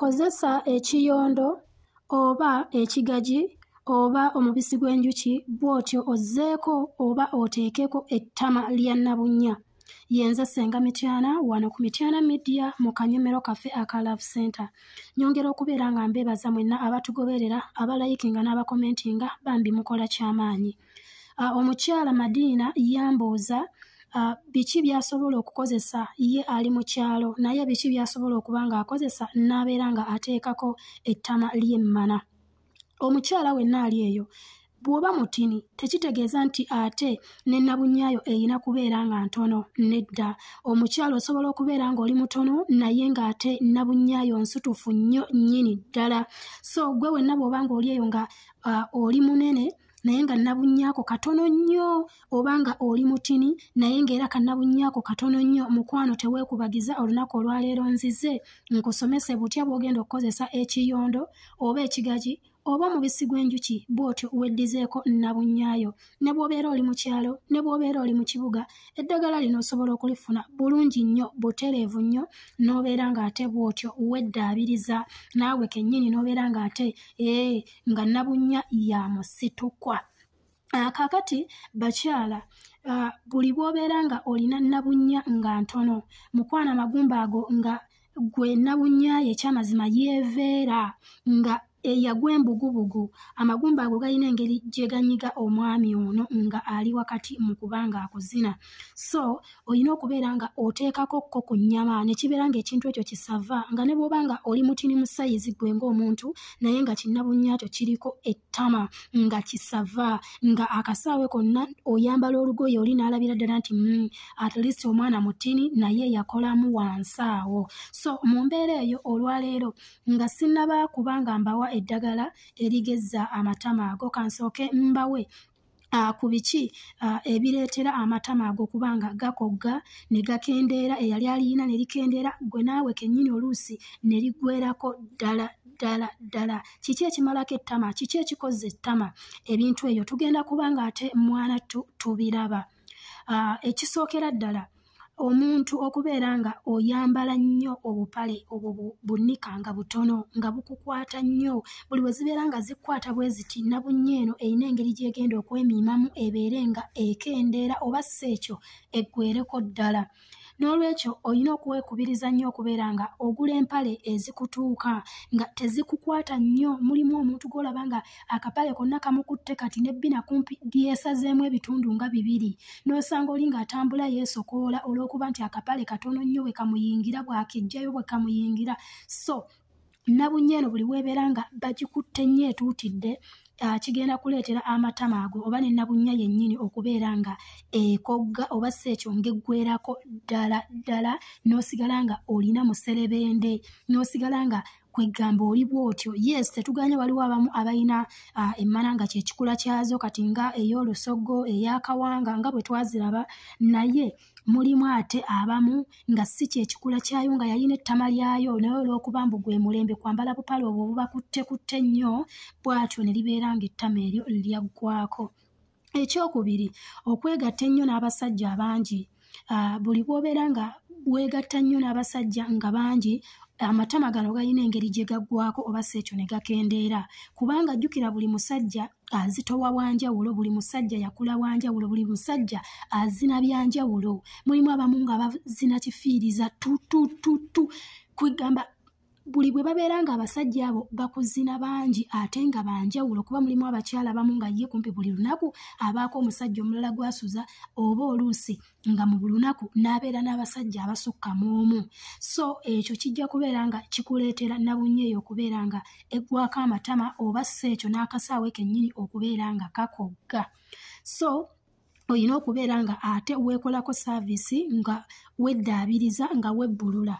kozesa ekiyondo oba ekigagi oba omubisi gw'enjuki bw'otyo ozzeeko oba oteekeko ettama lya nabunya yenze senga mityana wano ku mityana midiya mu kanyumero kaffe aka love center nyongera okubeera nga mbeebaza mwenna abatugoberera abalayikinga n'abakomentinga bambi mukola kyamaanyi ah, omukyala madiina yambuuza biki byasobola okukozesa ye ali mu kyalo naye biki byasobola okuba nga akozesa n'abeera nga ateekako ettama ly'emmana omukyala wenna ali eyo bw'oba mutini tekitegeeza nti ate nenabunyayo erina kubeera nga ntono nedda omukyalo osobola okubeera ng'oli mutono naye ng'ate nabunyayo nsutufu nnyo nnyini ddala so gwe wenna bw'oba ng'oli eyo nga uh, oli munene naye nga nabunyaako katono nnyo oba nga oli mutini naye ngaera kanabunyaako katono nnyo mukwano teweekubagiza olunaku olwaleero nzize nkusomese butya bwogenda okukozesa ekiyondo oba ekigaji oba omubisi gw'enjuki bw'otyo weddizeeko nnabunyaayo ne bw'obeera oli mu kyalo ne bw'obeera oli mu kibuga eddagala lino osobola okulifuna bulungi nnyo butereevu nnyo n'obeera ng'ate bw'otyo weddaabiriza naawe kennyini n'obeera ng'ate ee nga nnabunya ya musitukwa kakati bakyala ah, buli bw'obeera nga olina nnabunya nga ntono mukwana amagumba ago nga gwe nnabunyaye ekyamazima yeveera nga eyagwa embugubugu amagumba ago galina engeri gyeganyiga omwami ono nga ali wakati mu kuba nga akuzina so olina okubeera nga oteekako kko ku nnyama nekibeera ngaekintu ekyo kisava nga ne bwoba nga oli mutini musayizi gwe ngaomuntu naye nga kinnabunyakyo kiriko ettama nga kisava nga akasaawe konna oyambala olugoye oli n'alabira ddala nti hmm, atlast omwana mutini naye yakolamu wansi awo so mu mbeera eyo olwaleero nga sinnabakuba nga mbawa eddagala erigezza amatama ago kansooke mbawe Uh, ku biki uh, ebireetera amatama ago kuba nga gakogga ne gakendeera eyali aliyina ne likendeera gwe naawe kennyini oluusi ne ligwerako ddala ddala ddala kiki ekimalako ettama kiki ekikoze ettama ebintu ebyo tugenda kuba nga ate mwana tubiraba tu uh, ekisookera ddala omuntu okubeera nga oyambala nnyo obupale obwo bunika nga butono nga bukukwata nnyo buli we zibeera nga zikkwata bwe ziti nabunnya eno erina engeri gy'egenda okwemiimamu ebeere nga ekendeera oba si ekyo eggwereko ddala n'olwekyo olina okwekubiriza nnyo okubeera nga ogula empale ezikutuuka nga tezikukwata nnyo mulimu omuntu gwolaba nga akapale konna kamukutte kati nebbina kumpi lyesazeemu ebitundu nga bibiri n'osanga oli ngaatambula yeesokoola olw'okuba nti akapale katono nnyo bwe kamuyingira bwakijjayo bwe kamuyingira so nabunye eno buli weebeera nga bagikutte nnyo etuutidde eh, kigenda kuleetera amatama ago oba ne nabunya yennyini okubeera nga ekogga oba si ekyo ngeggwerako ddala ddala n'osigala nga olina muserebende n'osigala nga kwegamba oli bwotyo yes tetuganye waliwo abamu abalina uh, ah, emmana nga kyekikula kyazo kati nga ey'olusoggo eyakawanga nga bwe twaziraba naye mulimu ate abamu nga si kyekikula kyayo nga yalina ettama lyayo naye olwokuba mbu gwe mulembe kwambala bupale obwo obubakuttekutte nnyo bwatyo ne libeera nga ettama eryo lyaggwako ekyokubiri okwegatta ennyo n'abasajja abangi uh, buli bwobeera nga weegatta nnyo n'abasajja nga bangi amatama gano galina engeri gye gaggwako oba si ekyo ne gakendeera kubanga jjukira buli musajja azitowa wanjawulo buli musajja yakula wanjawulo buli musajja azina byanjawulo mulimu abamu nga bazina kifiiriza tututututu kwegamba buli bwe babeera nga abasajja abo bakuzina bangi ate nga banjawulo kuba mulimu abakyala abamu nga ye kumpi buli lunaku abaako omusajja omulala gwasuza oba oluusi nga mu bulunaku n'abeera n'abasajja abasukka mu omu so ekyo kijja kubeera nga kikuleetera nabunyeeyo okubeera nga eggwako amatama oba si ekyo n'akasaawe kennyini okubeera nga kakogga so olina okubeera nga ate weekolako saaviisi nga weddaabiriza nga webbulula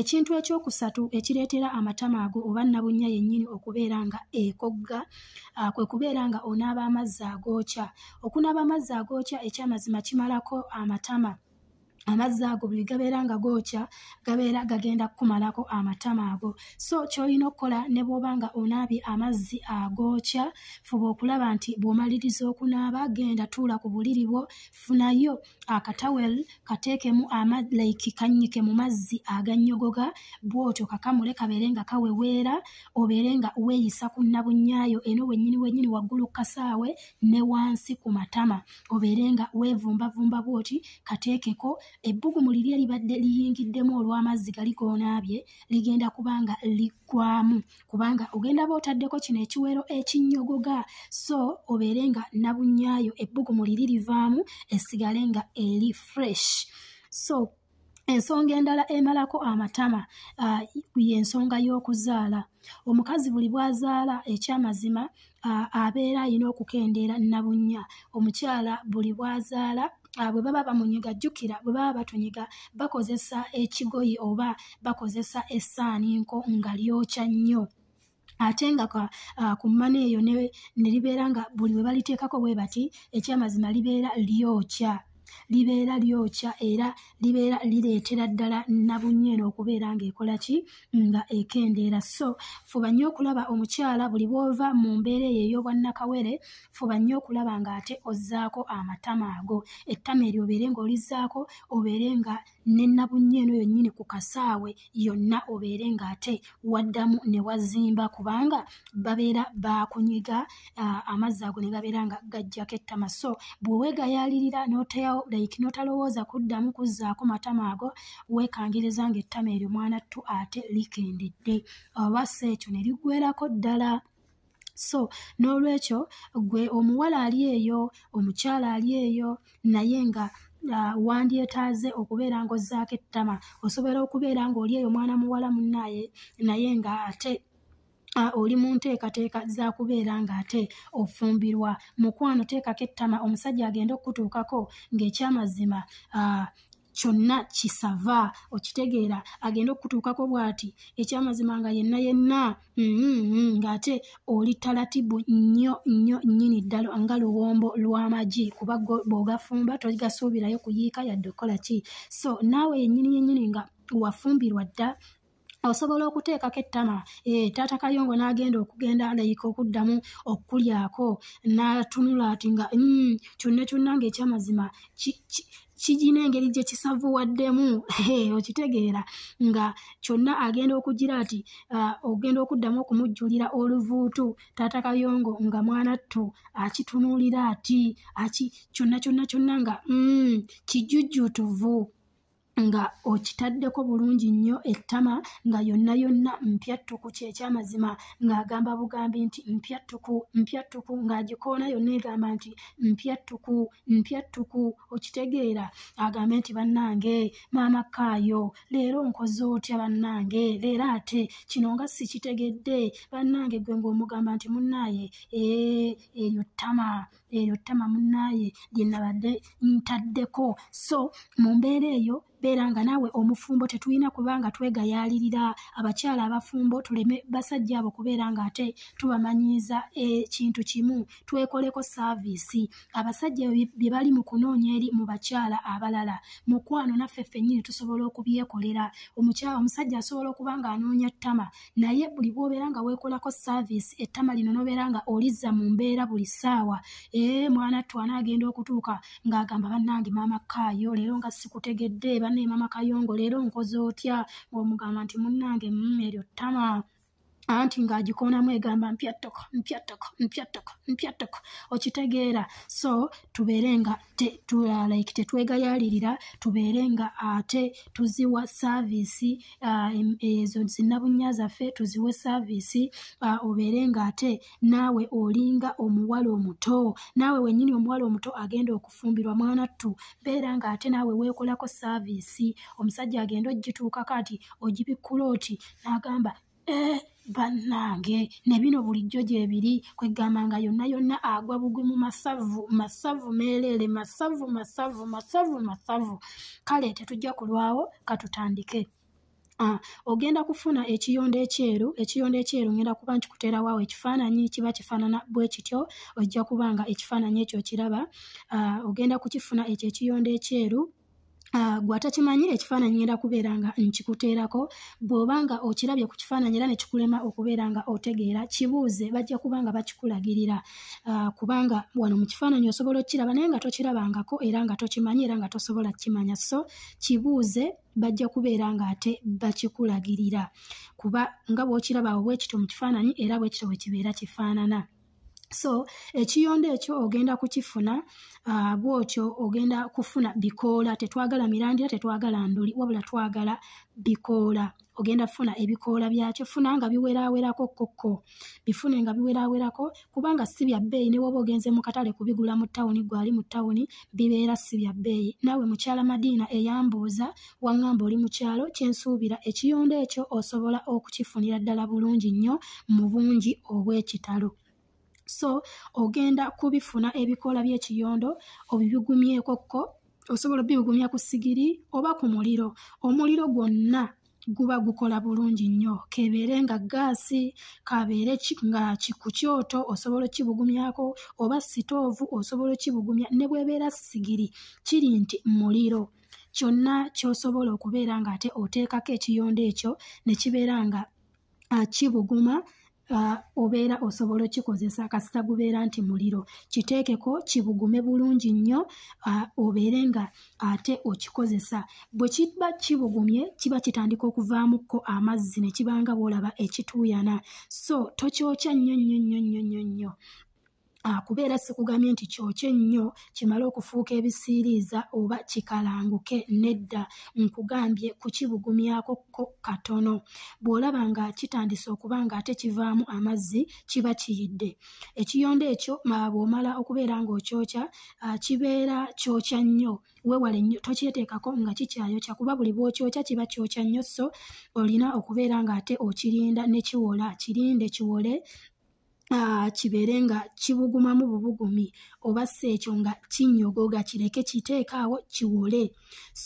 ekintu ekyokusatu ekireetera amatama ago oba nabunya yennyini okubeera nga ekogga kwe kubeera nga onaaba amazzi agookya okunaaba amazzi agookya ekyamazima kimalako amatama amazzi ago buli gabeera nga gookya gabeera gagenda kukumalako amatama ago so kyolina okukola ne bwoba nga onaabye amazzi agookya fuba okulaba nti bw'omaliriza okunaaba genda tuula ku buliri bwo funayo akatawel kateekemu amalaiki kannyike mu mazzi aganyogoga bwotyo kakamule kabeere nga kaweweera obeere nga weeyisa ku nnabunyaayo eno wennyini wennyini waggulu kukasaawe ne wansi ku matama obeere nga weevumbavumba bwoti kateekeko ebbugumu liri eribadde liyingiddemu olw'amazzi gali goonaabye ligenda kuba nga liggwamu kubanga ogenda baotaddeko kino ekiwero ekinyogoga so obeere nga nabunyaayo ebbugumu liri livaamu esigale nga eri fresh so ensonga endala emalako amatama yensonga y'okuzaala omukazi buli bwazaala ekyamazima abeera alina okukendeera nabunya omukyala buli bwazaala bwe baba bamunyiga jjukira bwe baba batunyiga bakozesa ekigoyi oba bakozesa essaaninko nga lyokya nnyo ate nga ku mmana eyo ne libeera nga buli we baliteekako bwe bati ekyamazima libeera lyokya libeera lyokya era libeera lireetera ddala nabunyeno okubeera ngaekola ki nga ekendeera so fuba nnyo okulaba omukyala buli bwova mu mbeera eyo ey'obwannakawere fuba nnyo okulaba ngaate ozzaako amatama ago ettama eryo obeere ngaolizzaako obeere nga nenabunyeno yonnyini ku kasaawe yonna obeere ngaate waddamu ne wazimba kubanga babeera bakunyiga amazzi ago ne gabeera nga gajjako ettama so bweweegayalirira n'otayawo kubaawo like notalowooza kuddamu kuzzaako matama ago weekangiriza ngaettama eryo mwana ttu ate likendedde obasa ekyo ne liggwerako ddala so n'olwekyo gwe omuwala ali eyo omukyala ali eyo naye nga wandyetaaze okubeera ngaozzaako ettama osobola okubeera ng'oli eyo mwana muwala munaye naye nga ate oli mu nteekateeka za kubeera ng'ate ofumbirwa mukwano teekako ettama omusajja agenda okutuukako ng'ekyamazima kyonna kisava okitegeera agenda okutuukako bwati ekyamazima nga yenna yenna mm-hmm, mm-hmm, ngaate oli taratibu nnyo nnyo nnyini ddala nga luwombo lw'amagi kuba bwogafumba togasuubirayo kuyiika yadde okkola ki so naawe yennyini yennyini nga wafumbirwa dda osobola okuteekako ettama eh, taata kayongo n'agenda okugenda alayika okuddamu okkulyako n'atunula ati nga hmm, kyonna kyonna ngaekyamazima kigina engeri gye kisavuwaddemu okitegeera nga kyonna agenda okugira ati ah, ogenda okuddamu okumujjulira oluvuutu taata kayongo nga mwanattu akitunuulira ati aki kyonna kyonna kyonna nga hmm, kijujjuutuvu nga okitaddeko bulungi nnyo ettama nga yonna yonna mpyattuku kyekyamazima ng'agamba bugambi nti mpyattuku mpyattuku ng'agikoona yonna egamba nti mpyattuku mpyattuku okitegeera agambe nti bannange maama kaayo leero nkoze otya bannange leero ate kino nga sikitegedde bannange gwe ng'omugamba nti munnaaye ee eryo ttama eryo ttama munnaaye lye nabadde ntaddeko so mu mbeera eyo ebbeera nga naawe omufumbo tetulina kuba nga twegayaalirira abakyala abafumbo tuleme basajja abo kubeera nga ate tubamanyiiza ekintu kimu twekoleko saaviisi abasajja bye bali mu kunoonya eri mu bakyala abalala mukwano naffe ffennyini tusobola okubyekolera omusajja asobola okuba nga anoonya ttama naye buli bwobeera nga weekolako saaviisi ettama lino nobeera nga olizza mu mbeera buli ssaawa e, mwana ttwana agenda okutuuka ng'agamba bannange maama kaayo leero nga sikutegedde neemama kayongo leero nkoze otya ngaomugamba nti munnange mm, eryo ttama anti ng'agikoonamu egamba mpyattoko mpyattoko mpyattoko mpyattoko okitegeera so tubeere nga uh, like tetwegayalirira tubeere nga ate tuziwa saaviisi uh, ezo zinnabunnya zaffe tuziwe saaviisi uh, obeere nga ate naawe olinga omuwala omuto naawe wennyini omuwala omuto agenda okufumbirwa mwana ttu beera nga ate naawe weekolako saaviisi omusajja agenda ogituukako ati ogibikkula oti n'agamba Eh, bannange ne bino bulijjo gyebiri kwegamba nga yonna yonna agwa bugwi mu masavu masavu meereere masavu masavu masavu masavu kale tetujja kulwawo katutandike ah, ogenda kufuna ekiyondo ekyeru ekiyondo ekyeru ngenda kuba nkikuteerawaawo ekifaananyi kiba kifaanana bwe kityo ojja kuba nga ekifaananyi ekyo kiraba ah, ogenda kukifuna ekyo ekiyondo ekyeru Ah, gwatakimanyi ekifaananyi ngenda kubeera nga nkikuteerako bw'oba nga okirabye ku kifaananyi era ne kikulema okubeera nga otegeera kibuuze bajja kuba nga bakikulagirira ah, kubanga wano mu kifaananyi osobola okkiraba naye nga tokirabangako era nga tokimanyi era nga tosobola kkimanya so kibuuze bajja kubeera nga ate bakikulagirira kuba nga bw'okiraba obwekito mu kifaananyi era bwekito bwe kibeera kifaanana so ekiyonda ekyo ogenda kukifuna uh, bwotyo ogenda kufuna bikoola tetwagala mirandira tetwagala nduli wabula twagala bikoola ogenda funa ebikoola byakyo funa nga biweraawerako kkokko bifune nga biweraawerako kubanga si bya bbeeyi ne waba ogenze mu katale kubigula mu ttawuni gweali mu ttawuni bibeera si bya bbeeyi naawe mukyala madiina eyambuuza waŋŋamba oli mukyalo kyensuubira ekiyonda ekyo osobola okukifunira ddala bulungi nnyo mu bungi obw'ekitalo so ogenda kubifuna ebikoola by'ekiyondo obibigumyekokko osobola obibigumya ku sigiri oba ku muliro omuliro gwonna guba gukola bulungi nnyo kebeere nga gaasi kabeere nga ku kyoto osobola okibugumyako oba sitoovu osobola okibugumya ne bwebeera sigiri kiri nti muliro kyonna kyosobola okubeera ng'ate oteekako ekiyondo ekyo ne kibeera nga ah, kibuguma uh, obeera osobola okikozesa kasita gubeera nti muliro kiteekeko kibugume bulungi nnyo obeere nga ate okikozesa bwe kiba kibugumye kiba kitandika okuvaamuko amazzi ne kibanga bwolaba ekituuyana so tokyokya nnyo nnyo nnyo nnyo nnyo akubeera sikugambye nti kyokye nnyo kimale okufuuka ebisiiriiza oba kikalanguke nedda nkugambye kukibugumyako ko katono bw'olaba nga kitandise okuba ngaate kivaamu amazzi kiba kiyidde ekiyonda ekyo bw'omala okubeera ng'okyokya kibeera kyokya nnyo weewale nnyo tokyeteekako nga kikyayokya kuba buli bwokyokya kiba kyokya nnyo so olina okubeera ng'ate okirinda ne kiwola kirinde kiwole kibeere nga kibugumamu bubugumi oba si ekyo nga kinyogoga kireke kiteeka awo kiwole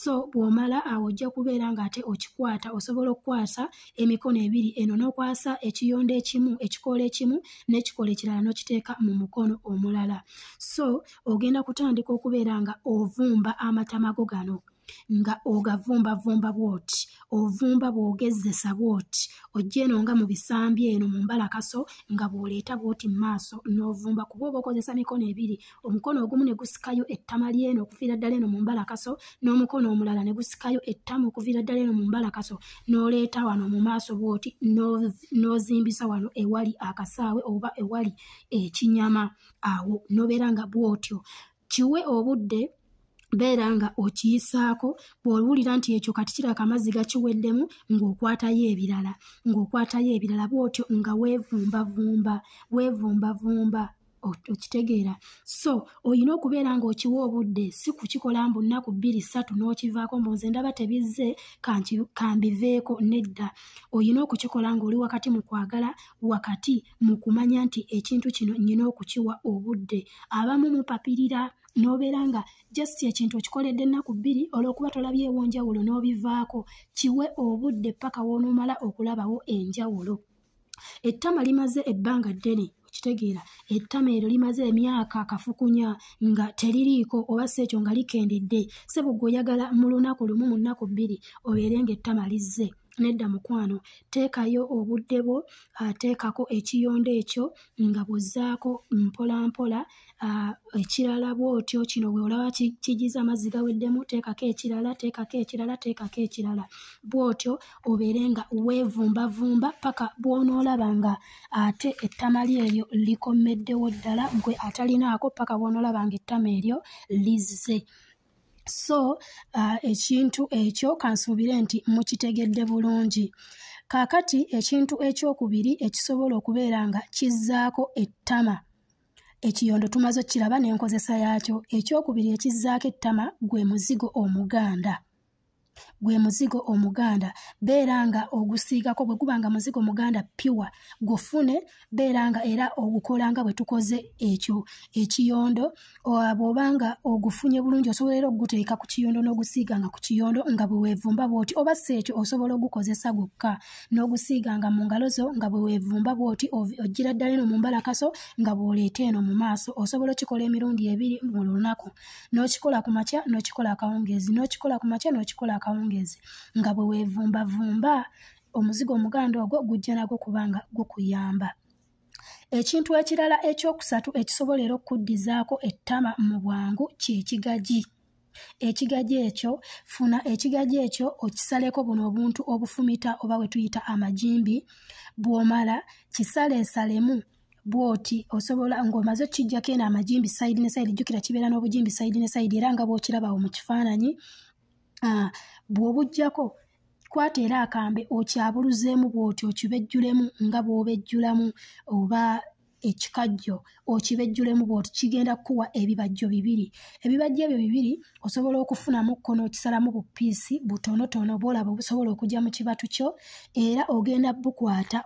so bw'omala awo ojja kubeera ngaate okikwata osobola okukwasa emikono ebiri eno n'okwasa ekiyonda ekimu ekikola ekimu n'ekikola ekirala n'okiteeka mu mukono omulala so ogenda kutandika okubeera nga ovumba amatama go gano nga ogavumbavumba bwoti ovumba bwogezesa bwoti ojeeno nga mu bisambi eno mu mbalakaso nga bw'oleeta bwoti mu maaso n'ovumba kuba oba okozesa mikono ebiri omukono ogumu ne gusikayo ettama lyeno okuviira ddala eno mu mbalakaso n'omukono omulala ne gusikayo ettama okuviira ddala eno mu mbalakaso n'oleeta wano mu maaso bwoti n'ozimbisa wano ewali akasaawe oba ewali ekinyama awo n'obeera nga bwotyo kiwe obudde beera nga okiyisaako bwowulira nti ekyo kati kiraka amazzi gakiweddemu ngaokwatayo ebirala ngaokwatayo ebirala bwotyo nga weevumbavumba weevumbavumba okitegeera so oyina okubeera ngaokiwa obudde si kukikola mbu nnaku bbiri ssatu n'okivaako mbunze ndaba tebizze kambiveeko nedda oyina okukikola ngaoli wakati mu kwagala wakati mu kumanya nti ekintu kino nyina okukiwa obudde abamu mupapirira nobeera nga just ekintu okikoledde ennaku bbiri olwokuba tolabyewo njawulo n'obivaako kiwe obudde paka woonomala okulabawo enjawulo ettama limaze ebbanga ddene okitegeera ettama eryo limaze emyaka kafukunya nga teririiko oba si ekyo nga likendedde sebugwe oyagala mu lunaku lumu mu nnaku bbiri obeere ng'ettama lizze Nedda mukwano teekayo obudde bwo ateekako ekiyonde ekyo nga bwozzaako mpola mpola ekirala bwotyo kino bwe olaba kigize amazzi gaweddemu teekako ekirala teekako ekirala teekako ekirala bwotyo obeere nga weevumbavumba paka bw'onoolaba nga ate ettama ly eryo likomeddewo ddala gwe atalinaako paka bw'onoolaba nga ettama eryo lizze so uh, ekintu ekyo kansuubire nti mukitegedde bulungi kaakati ekintu ekyokubiri ekisobola okubeera nga kizzaako ettama ekiyondo tumaze kiraba n'enkozesa yaakyo ekyokubiri ekizzaako ettama gwe muzigo omuganda gwe muzigo omuganda beera nga ogusiigako bwe guba nga muzigo muganda piwa gufune beera nga era ogukola nga bwe tukoze ekyo ekiyondo bwoba nga ogufunye bulungi osobola era oguteeka ku kiyondo n'ogusiiga nga ku kiyondo nga bwe weevumba bwoti oba si ekyo osobola ogukozesa gokka n'ogusiiga nga mu ngalo zo nga bwe weevumba bwoti ogira ddala eno mu mbalakaso nga bw'oleeta eno mu maaso osobola okikola emirundi ebiri mu lunaku n'okikola ku makya n'okikola akawungeezi n'okikola ku makya n'okikola aka akawungezi nga bwe weevumbavumba omuzigo omuganda ogwo gujja nago kubanga gukuyamba ekintu ekirala ekyokusatu ekisobola era okukuddizaako ettama mu bwangu kyekigaji ekigaji ekyo funa ekigaji ekyo okisaleko buno obuntu obufumita oba we tuyita amajimbi bwomala kisaleesalemu bwoti osobola ngaomaze okkijjako eno amajimbi saidi ne saidi jjukira kibeera n'obujimbi saidi ne saidi era nga bwokirabawo mu kifaananyi bw'obujjako kwata era akambe okyabuluzeemu bw'oti okibejjulemu nga bw'obejjulamu oba ekikajjo okibejjulemu bwoti kigenda kukuwa ebibajjo bibiri ebibajjo ebyo bibiri osobola okufunamu kkono okisalamu bupiisi butonotono bwolaba obusobola okujja mu kibatu kyo era ogenda bukwata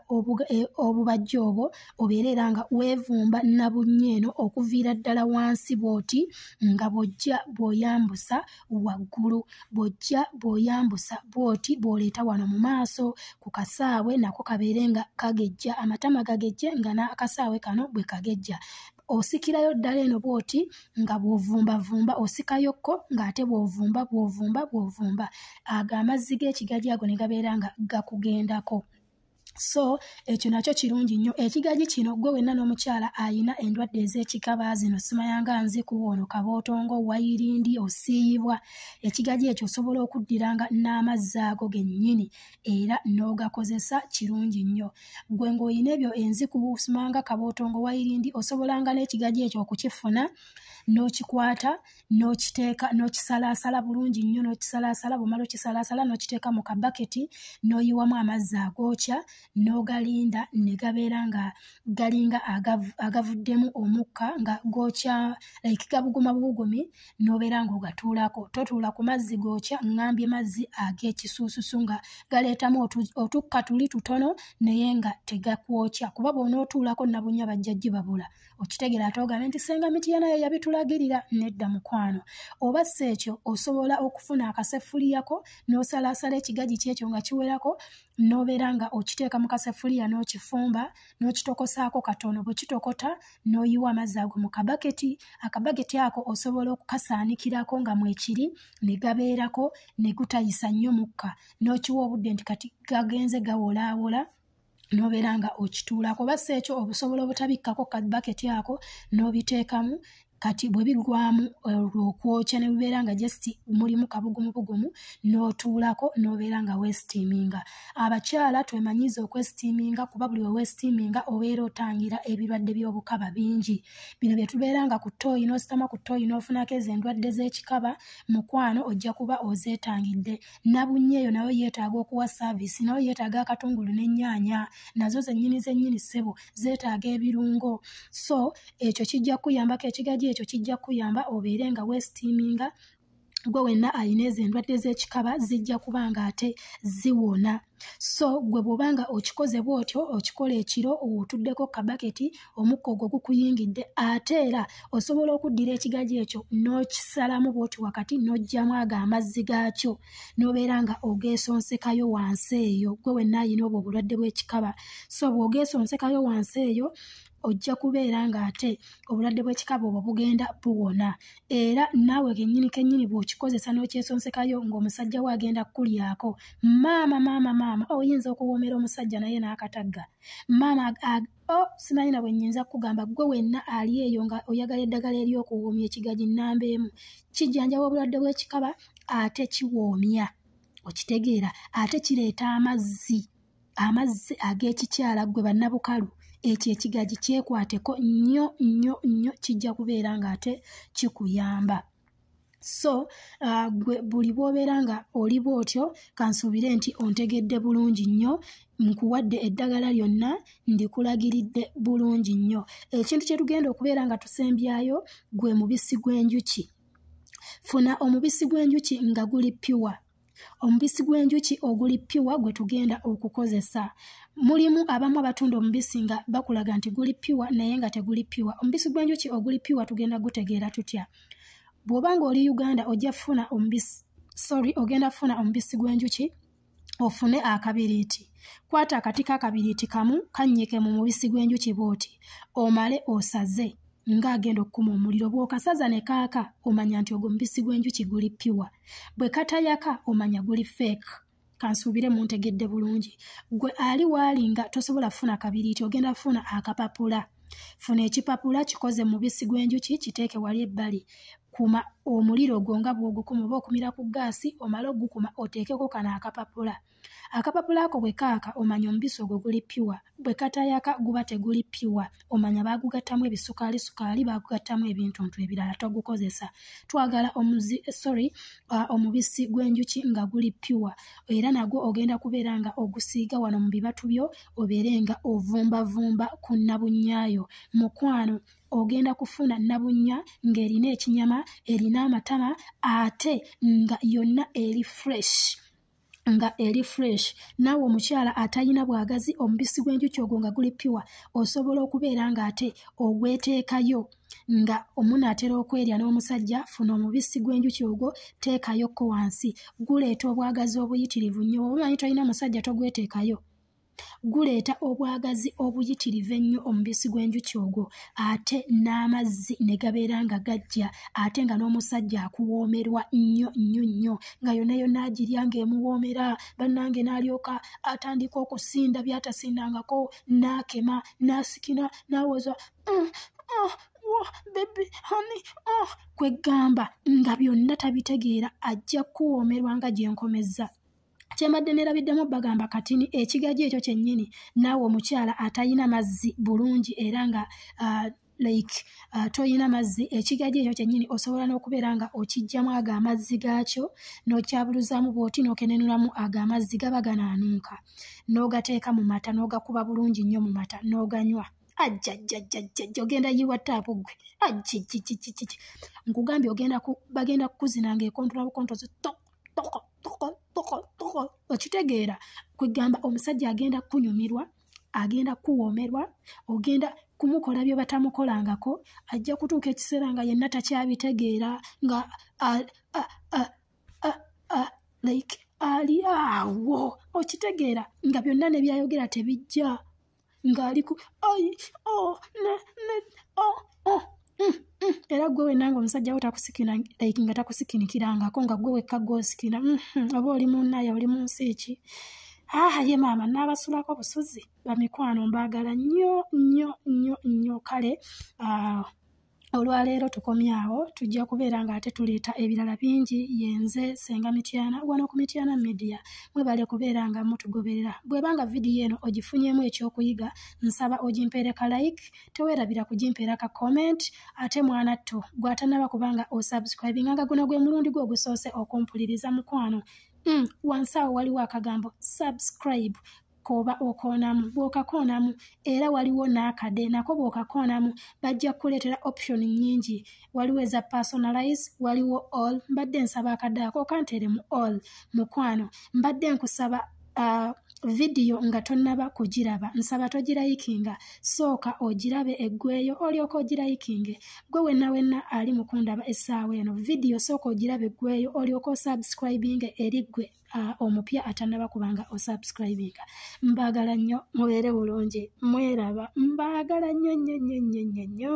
e, obubajjo obwo obeera era nga weevumba nabunnya eno okuviira ddala wansi bwoti nga bwojja bw'oyambusa waggulu bwojja bw'oyambusa bwoti bw'oleeta wano mu maaso ku kasaawe nako kabeere nga kagejja amatama gagejje nga n'akasaawe kano bwe kagejja osikirayo ddala eno bwoti nga bw'ovumbavumba osikayokko ng'ate bw'ovumba bw'ovumba bw'ovumba ago amazzi g'ekigali ago ne gabeera nga gakugendako so ekyo nakyo kirungi nnyo ekigagi kino gwe wenna n'omukyala ayina endwadde ez'ekikaba zino simayanga nzikuwono kabootongo wayirindi osiiyibwa ekigagi ekyo osobola okuddiranga n'amazzi ago gennyini era n'ogakozesa kirungi nnyo gwe ng'oyina ebyo enzikuwu simanga kabootongo wayirindi osobolanga n'ekigagi ekyo okukifuna n'okikwata n'okiteeka n'okisalaasala bulungi nnyo n'okisalaasala bwomala okisalaasala n'okiteeka mu kabaketi n'oyiwamu amazzi agookya n'ogalinda ne gabeera nga galinga agavuddemu omukka nga gookya like gabuguma bubugumi n'obeera ng'ogatuulako totuula ku mazzi gookya ngambye mazzi ag'ekisuususu nga galeetamu otukka tuli tutono naye nga tegakwokya kuba bw'onootuulako nabunya bajjajji babula okitegera ate ogambe nti senga miti yanayo yabitula tulagirira nedda mukwano oba si ekyo osobola okufuna akaseffuliyako n'osalaasala ekigaji kyekyo nga kiwerako n'obeera nga okiteeka mu kaseffuliya n'okifumba n'okitokosaako katono bwe kitokota n'oyiwa amazzi ago mu kabaketi akabaketi ako osobola okukasaanikirako nga mwekiri ne gabeerako ne gutayisa nnyo mukka n'okiwa obudde nti kati gagenze gawolaawola nobeera nga okituulako oba si ekyo obusobola obutabikkako kabaketi ako n'obiteekamu kati bwebigwamu olwokwokya eh, nebibeera nga just mulimu kabugumubugumu notuulako nobeera nga westiminga abakyala twemanyiza okwestiminga kuba buli wewestiminga obeera otangira ebirwadde byobukaba bingi bino byetubeeranga ku toyi nositama ku toyi nofunako ezo endwadde zekikaba mukwano ojja kuba ozetangidde nabunye eyo nayo yetaaga okuwa saavisi nayo yetaaga akatungulu nenyaanya nazo zenyini zenyini sebo zetaaga ebirungo so ekyo kijja kukuyambako ekigaji ekyo kijja kukuyamba obeere nga westiminga gwe wenna alina ezo endwadde z'ekikaba zijja kuba nga ate ziwona so gwe bw'obanga okikoze bwotyo okikola ekiro otuddeko kabaketi omukka ogwo gukuyingidde ate era osobola okuddira ekigaji ekyo n'okisalamu bwoti wakati n'ogyamu ago amazzi gaakyo n'obeera nga ogeesonsekayo wansi eyo gwe wenna alina obwo obulwadde bw'ekikaba so bw'ogeesonsekayo wansi eyo ojja kubeera ng'ate obulwadde bw'ekikaba obwo bugenda buwona era naawe kennyini kennyini bw'okikozesa n'okyesonsekayo ng'omusajja we agenda kkulyako maama maama maama oyinza okuwoomera omusajja naye n'akatagga maama o oh, simanyi na bwe nnyinza kukugamba gwe wenna ali eyo nga oyagala eddagala eryokuwoomya ekigaji nnamba emu kijjanjaba obulwadde bw'ekikaba ate kiwoomya okitegeera ate kireeta amazzi amazzi ag'ekikyala gwe bannabukalu ekyo ekigaji kyekwateko nnyo nnyo nnyo kijja kubeera nga ate kikuyamba so uh, gwe buli bwobeera nga oliba otyo kansuubire nti ontegedde bulungi nnyo nkuwadde eddagala lyonna ndikulagiridde bulungi nnyo ekintu kye tugenda okubeera nga tusembyayo gwe mubisi gw'enjuki funa omubisi gw'enjuki nga guli pyuwa omubisi gw'enjuki oguli piwa gwe tugenda okukozesa mulimu abamu abatunda omubisi nga bakulaga nti guli piwa naye nga teguli piwa omubisi gw'enjuki oguli piwa tugenda gutegeera tutya bw'oba nga oli uganda ojja funa omubisi sorry ogenda funa omubisi gw'enjuki ofune akabiriiti kwata akati kakabiriiti kamu kannyike mu mubisi gw'enjuki bw'oti omale osaze ng'agenda okukuma omuliro bw'okasaza ne kaaka omanya nti ogwo mubisi gw'enjuki guli piwa bwe katayaka omanya guli feeke kansuubire muntegedde bulungi gwe ali waalinga tosobola kufuna kabiriiti ogenda kufuna akapapula funa ekipapula kikoze mubisi gw'enjuki kiteeke wali ebbali kuma omuliro gwo nga bwogukuma oba okumira ku gaasi omale ogukuma oteekeko kano akapapula akapapula ako bwe kaaka omanya omubisi ogwo guli piwa bwe katayaka guba teguli piwa omanya baagugattamu ebisukaali sukaali baagugattamu ebintuntu ebirala togukozesa twagala omusorry omubisi gw'enjuki nga guli piwa era nagwo ogenda kubeera nga ogusiiga wano mu bibatu byo obeere nga ovumbavumba ku nnabunyaayo mukwano ogenda kufuna nabunya ng'erina ekinyama erina amatama ate nga yonna eri fresh nga eri fresh naawe omukyala atalina bwagazi omubisi gw'enjuki ogwo nga guli piwa osobola okubeera ng'ate ogweteekayo nga omunaatera okwerya n'omusajja funa omubisi gw'enjuki ogwo teekayoko wansi guleeta obwagazi obuyitirivu nnyo oba omanyi tolina musajja togweteekayo to guleeta obwagazi obuyitirivu ennyo omubisi gw'enjuki ogwo ate n'amazzi ne gabeera nga gajja ate nga n'omusajja akuwoomerwa nnyo nnyo nnyo nga yona yona agirya ng'emuwoomera bannange n'alyoka atandika okusinda byatasindangako n'akema n'asikira n'awoza mm, oh, oh, bebi hani oh, kwe gamba nga byonna tabitegeera ajja kuwoomerwa nga gye nkomezza kyembadde neerabiddemu bagamba katini ekigaji ekyo kyennyini naawe omukyala atayina mazzi bulungi era nga ah, like uh, toyina mazzi ekigaji ekyo kyennyini osobola n'okubeera nga okijjamu ago amazzi gaakyo n'okyabuluzaamu bw'oti n'okenenulamu ago amazzi gaba ganaanunka n'ogateeka mu mata n'ogakuba bulungi nnyo mu mata n'oganywa ajjajjajjajja ogenda yiwa ttaapugwe ajjijijijiji nkugambye ogenda bagenda kukuzinanga ekontola bukontozi toko toko toko okitegeera kwegamba omusajja agenda kunyumirwa agenda kuwomerwa ogenda kumukola bye batamukolangako ajja kutuuka ekiseera nga yenna takyabitegeera nga like ali awo okitegeera nga byonna nebyayogera tebijja ngaaliku Mm, mm, era gwewe nange omusajja wo takusikiraike nga takusikinikirangako nga gwewe kagosikira mm, oba oli munaye oli munsi ki aha ye maama naabasulako obusuzi bamikwano mbaagala nnyo nnyo nnyo nnyo kale olwaleero tukomyawo tujja kubeera ngaate tuleeta ebirala bingi yenze senga mityana wano ku mityana midiya mwebale kubeera nga mutugoberera bwebanga vidiyo eno ogifunyemu ekyokuyiga nsaba ogimpeereka like teweerabira kugimpeeraka comment ate mwanatto gwatanaba kubanga osubscribing nga guno gwe mulundi gwe ogusoose okumpuliriza mukwano Mm, wansawo waliwo akagambo subscribe koba okoonamu bwokakoonamu era waliwo n'akade nako bwokakoonamu bajja kukuleetera optioni nyingi waliwo eza personalize waliwo all mbadde nsaba akade ako kanteeremu all mukwano mbadde nkusaba uh, vidiyo nga tonaba kugiraba nsaba togirayikinga sooka ogirabe eggweyo olyoka ogirayikinge gwe wenna wenna ali mukundaba essaawa eno vidiyo sooka ogirabe eggweyo olyoka osubscribinge eriggwe omupya atanaba kubanga osubscribinga mbaagala nnyo mubeere bulungi mweraba mbaagala nnyo nnyo nnyo nnyo nnyo